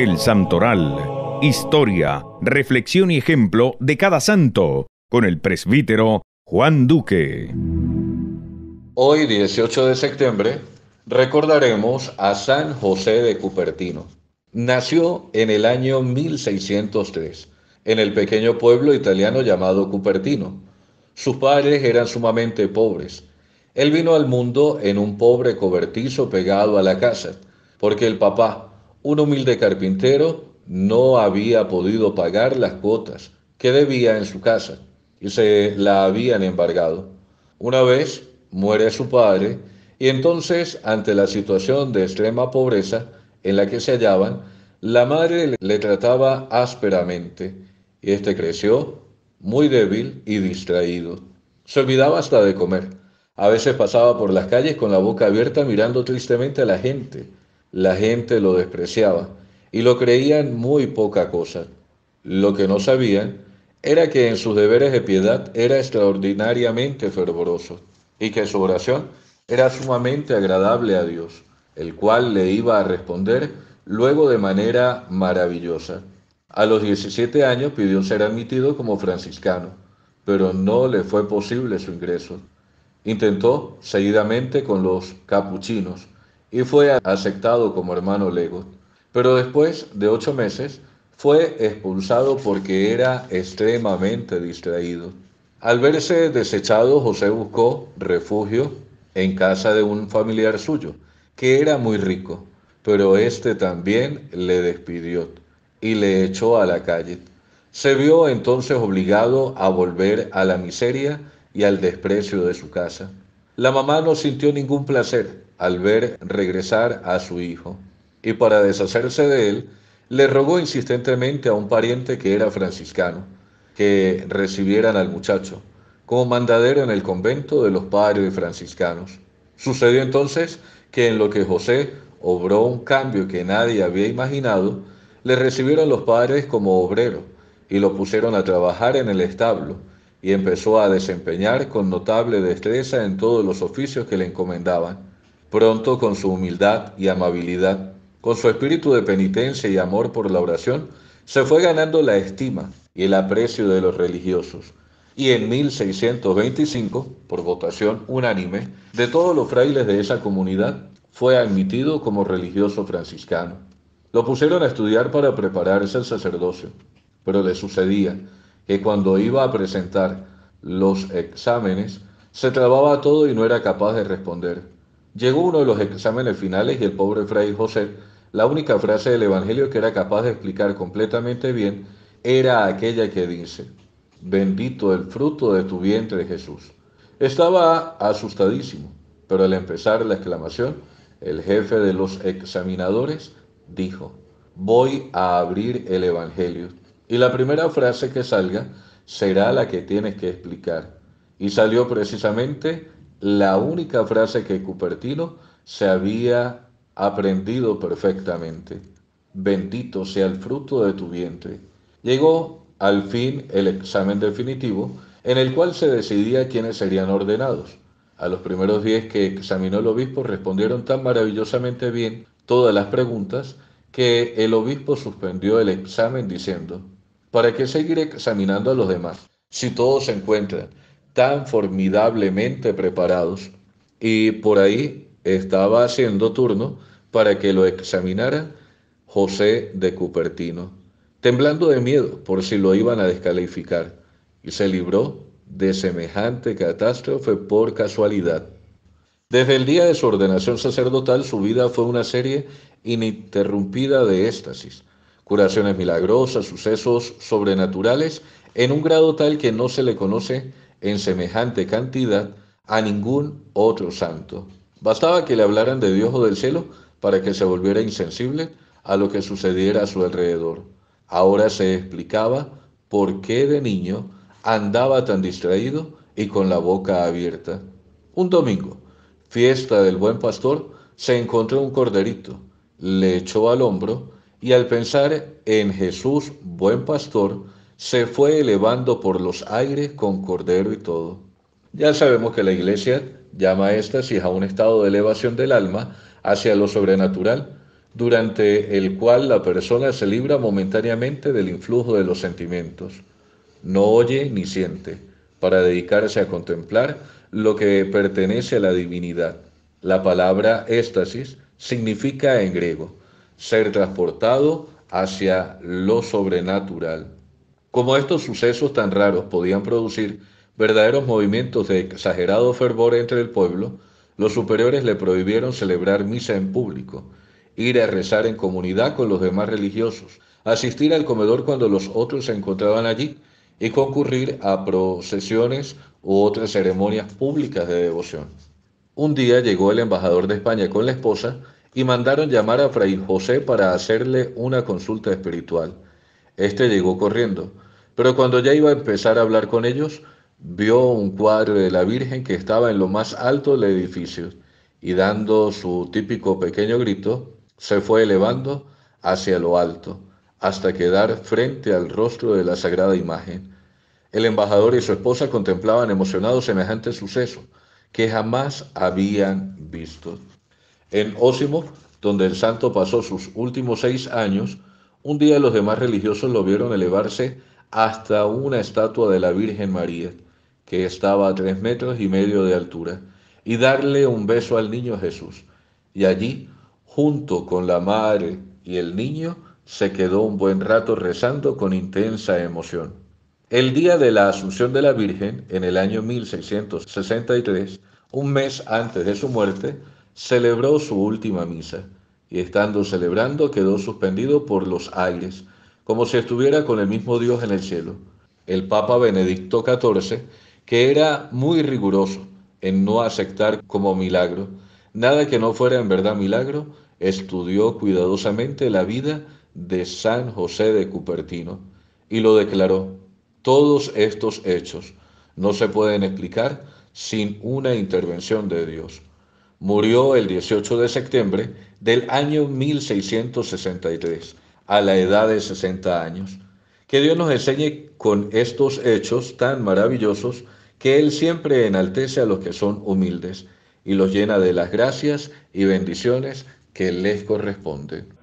El Santoral. Historia, reflexión y ejemplo de cada santo, con el presbítero Juan Duque. Hoy, 18 de septiembre, recordaremos a San José de Cupertino. Nació en el año 1603, en el pequeño pueblo italiano llamado Cupertino. Sus padres eran sumamente pobres. Él vino al mundo en un pobre cobertizo pegado a la casa, porque el papá, un humilde carpintero no había podido pagar las cuotas que debía en su casa y se la habían embargado. Una vez muere su padre y entonces, ante la situación de extrema pobreza en la que se hallaban, la madre le trataba ásperamente y este creció muy débil y distraído. Se olvidaba hasta de comer. A veces pasaba por las calles con la boca abierta mirando tristemente a la gente la gente lo despreciaba y lo creían muy poca cosa. Lo que no sabían era que en sus deberes de piedad era extraordinariamente fervoroso y que su oración era sumamente agradable a Dios, el cual le iba a responder luego de manera maravillosa. A los 17 años pidió ser admitido como franciscano, pero no le fue posible su ingreso. Intentó seguidamente con los capuchinos, y fue aceptado como hermano Lego. Pero después de ocho meses fue expulsado porque era extremadamente distraído. Al verse desechado, José buscó refugio en casa de un familiar suyo, que era muy rico, pero éste también le despidió y le echó a la calle. Se vio entonces obligado a volver a la miseria y al desprecio de su casa. La mamá no sintió ningún placer al ver regresar a su hijo, y para deshacerse de él, le rogó insistentemente a un pariente que era franciscano que recibieran al muchacho como mandadero en el convento de los padres franciscanos. Sucedió entonces que en lo que José obró un cambio que nadie había imaginado, le recibieron los padres como obrero y lo pusieron a trabajar en el establo y empezó a desempeñar con notable destreza en todos los oficios que le encomendaban pronto con su humildad y amabilidad, con su espíritu de penitencia y amor por la oración, se fue ganando la estima y el aprecio de los religiosos. Y en 1625, por votación unánime de todos los frailes de esa comunidad, fue admitido como religioso franciscano. Lo pusieron a estudiar para prepararse al sacerdocio, pero le sucedía que cuando iba a presentar los exámenes, se trababa todo y no era capaz de responder. Llegó uno de los exámenes finales y el pobre Fray José, la única frase del Evangelio que era capaz de explicar completamente bien, era aquella que dice, bendito el fruto de tu vientre Jesús. Estaba asustadísimo, pero al empezar la exclamación, el jefe de los examinadores dijo, voy a abrir el Evangelio y la primera frase que salga será la que tienes que explicar. Y salió precisamente la única frase que Cupertino se había aprendido perfectamente. Bendito sea el fruto de tu vientre. Llegó al fin el examen definitivo en el cual se decidía quiénes serían ordenados. A los primeros diez que examinó el obispo respondieron tan maravillosamente bien todas las preguntas que el obispo suspendió el examen diciendo, ¿para qué seguir examinando a los demás si todos se encuentran tan formidablemente preparados y por ahí estaba haciendo turno para que lo examinara José de Cupertino, temblando de miedo por si lo iban a descalificar, y se libró de semejante catástrofe por casualidad. Desde el día de su ordenación sacerdotal, su vida fue una serie ininterrumpida de éxtasis, curaciones milagrosas, sucesos sobrenaturales, en un grado tal que no se le conoce en semejante cantidad a ningún otro santo. Bastaba que le hablaran de Dios o del cielo para que se volviera insensible a lo que sucediera a su alrededor. Ahora se explicaba por qué de niño andaba tan distraído y con la boca abierta. Un domingo, fiesta del buen pastor, se encontró un corderito, le echó al hombro y al pensar en Jesús, buen pastor, se fue elevando por los aires con cordero y todo. Ya sabemos que la iglesia llama a a un estado de elevación del alma hacia lo sobrenatural, durante el cual la persona se libra momentáneamente del influjo de los sentimientos. No oye ni siente, para dedicarse a contemplar lo que pertenece a la divinidad. La palabra éxtasis significa en griego ser transportado hacia lo sobrenatural. Como estos sucesos tan raros podían producir verdaderos movimientos de exagerado fervor entre el pueblo, los superiores le prohibieron celebrar misa en público, ir a rezar en comunidad con los demás religiosos, asistir al comedor cuando los otros se encontraban allí y concurrir a procesiones u otras ceremonias públicas de devoción. Un día llegó el embajador de España con la esposa y mandaron llamar a Fray José para hacerle una consulta espiritual. Este llegó corriendo, pero cuando ya iba a empezar a hablar con ellos, vio un cuadro de la Virgen que estaba en lo más alto del edificio y dando su típico pequeño grito, se fue elevando hacia lo alto hasta quedar frente al rostro de la sagrada imagen. El embajador y su esposa contemplaban emocionados semejante suceso que jamás habían visto. En Ósimo, donde el santo pasó sus últimos seis años, un día los demás religiosos lo vieron elevarse hasta una estatua de la Virgen María, que estaba a tres metros y medio de altura, y darle un beso al niño Jesús. Y allí, junto con la madre y el niño, se quedó un buen rato rezando con intensa emoción. El día de la Asunción de la Virgen, en el año 1663, un mes antes de su muerte, celebró su última misa y estando celebrando quedó suspendido por los aires, como si estuviera con el mismo Dios en el cielo. El Papa Benedicto XIV, que era muy riguroso en no aceptar como milagro nada que no fuera en verdad milagro, estudió cuidadosamente la vida de San José de Cupertino y lo declaró, todos estos hechos no se pueden explicar sin una intervención de Dios. Murió el 18 de septiembre del año 1663, a la edad de 60 años. Que Dios nos enseñe con estos hechos tan maravillosos que Él siempre enaltece a los que son humildes y los llena de las gracias y bendiciones que les corresponden.